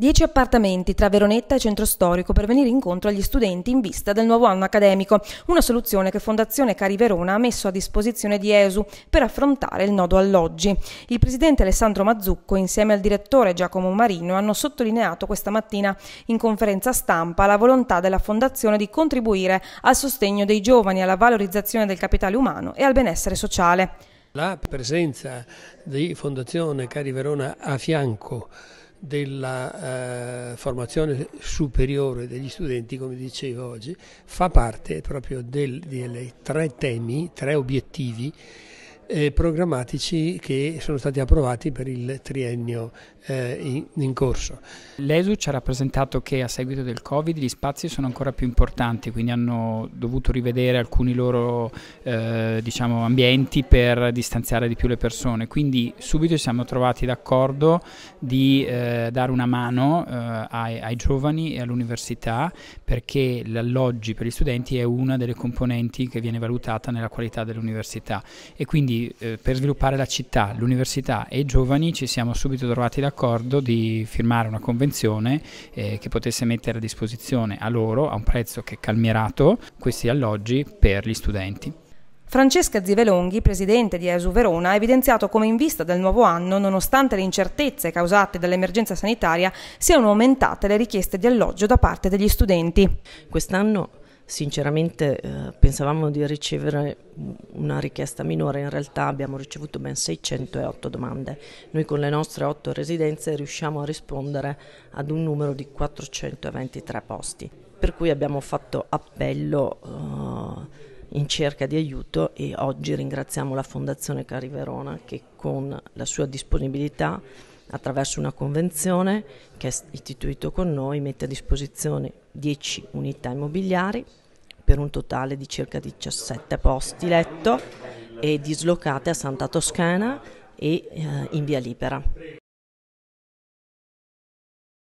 Dieci appartamenti tra Veronetta e Centro Storico per venire incontro agli studenti in vista del nuovo anno accademico, una soluzione che Fondazione Cari Verona ha messo a disposizione di ESU per affrontare il nodo alloggi. Il presidente Alessandro Mazzucco insieme al direttore Giacomo Marino hanno sottolineato questa mattina in conferenza stampa la volontà della Fondazione di contribuire al sostegno dei giovani, alla valorizzazione del capitale umano e al benessere sociale. La presenza di Fondazione Cari Verona a fianco della eh, formazione superiore degli studenti, come dicevo oggi, fa parte proprio dei tre temi, tre obiettivi eh, programmatici che sono stati approvati per il triennio eh, in, in, corso. L'ESU ci ha rappresentato che a seguito del Covid gli spazi sono ancora più importanti, quindi hanno dovuto rivedere alcuni loro eh, diciamo, ambienti per distanziare di più le persone, quindi subito ci siamo trovati d'accordo di eh, dare una mano eh, ai, ai giovani e all'università perché l'alloggi per gli studenti è una delle componenti che viene valutata nella qualità dell'università e quindi eh, per sviluppare la città, l'università e i giovani ci siamo subito trovati d'accordo di firmare una convenzione eh, che potesse mettere a disposizione a loro a un prezzo che calmierato questi alloggi per gli studenti. Francesca Zivelonghi, presidente di ESU Verona, ha evidenziato come in vista del nuovo anno, nonostante le incertezze causate dall'emergenza sanitaria, siano aumentate le richieste di alloggio da parte degli studenti. Quest'anno sinceramente eh, pensavamo di ricevere una richiesta minore, in realtà abbiamo ricevuto ben 608 domande. Noi con le nostre 8 residenze riusciamo a rispondere ad un numero di 423 posti, per cui abbiamo fatto appello eh, in cerca di aiuto e oggi ringraziamo la Fondazione Cari Verona che con la sua disponibilità attraverso una convenzione che è istituito con noi mette a disposizione 10 unità immobiliari per un totale di circa 17 posti letto e dislocate a Santa Toscana e eh, in via libera.